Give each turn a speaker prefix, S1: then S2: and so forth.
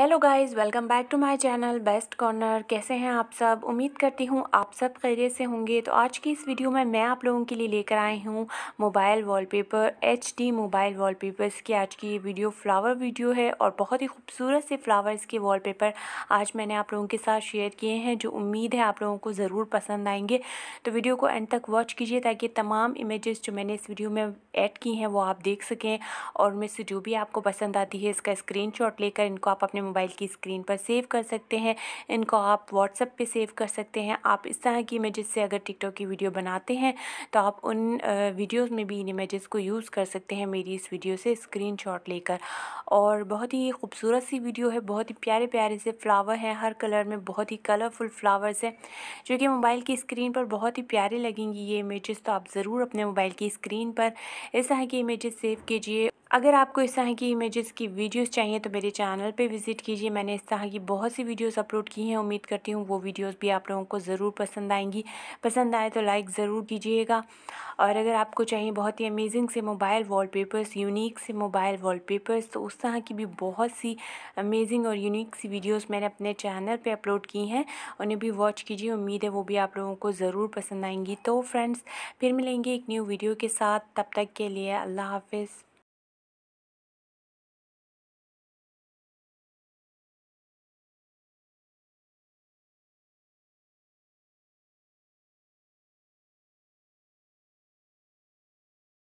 S1: hello guys welcome back to my channel best corner कैसे हैं आप सब उम्मीद करती हूँ आप सब खैरियत से होंगे तो आज की इस वीडियो में मैं आप लोगों के लिए लेकर आई हूँ mobile wallpaper HD mobile wallpapers की आज की ये वीडियो फ्लावर वीडियो है और बहुत ही खूबसूरत से फ्लावर्स के वॉलपेपर आज मैंने आप लोगों के साथ शेयर किए हैं जो उम्मीद है आप लोगों को ज़रूर पसंद आएंगे तो वीडियो को एंड तक वॉच कीजिए ताकि तमाम इमेज़ जो मैंने इस वीडियो में ऐड की हैं वो आप देख सकें और उनमें से जो भी आपको पसंद आती है इसका स्क्रीन लेकर इनको आप अपने मोबाइल की स्क्रीन पर सेव कर सकते हैं इनको आप व्हाट्सअप पे सेव कर सकते हैं आप इस तरह की इमेजेस से अगर टिकटॉक की वीडियो बनाते हैं तो आप उन वीडियोज़ में भी इन इमेज़ को यूज़ कर सकते हैं मेरी इस वीडियो से स्क्रीन लेकर और बहुत ही खूबसूरत सी वीडियो है बहुत ही प्यारे प्यारे से फ्लावर हैं हर कलर में बहुत ही कलरफुल फ्लावर्स हैं जो कि मोबाइल की स्क्रीन पर बहुत ही प्यारे लगेंगी ये इमेजेस तो आप ज़रूर अपने मोबाइल की स्क्रीन पर इस तरह की इमेजेस सेव कीजिए अगर आपको इस तरह की इमेजेस की वीडियोस चाहिए तो मेरे चैनल पे विजिट विज़िट कीजिए मैंने इस तरह की बहुत सी वीडियोस अपलोड की हैं उम्मीद करती हूँ वो वीडियोस भी आप लोगों को ज़रूर पसंद आएंगी पसंद आए तो लाइक ज़रूर कीजिएगा और अगर आपको चाहिए बहुत ही अमेजिंग से मोबाइल वॉलपेपर्स यूनिक से मोबाइल वॉलपेपर्स तो उस तरह की भी बहुत सी अमेजिंग और यूनिक सी वीडियोज़ मैंने अपने चैनल पर अपलोड की हैं उन्हें भी वॉच कीजिए उम्मीद है वो भी आप लोगों को ज़रूर पसंद आएंगी तो फ्रेंड्स फिर मिलेंगे एक न्यू वीडियो के साथ तब तक के लिए अल्लाह हाफिज़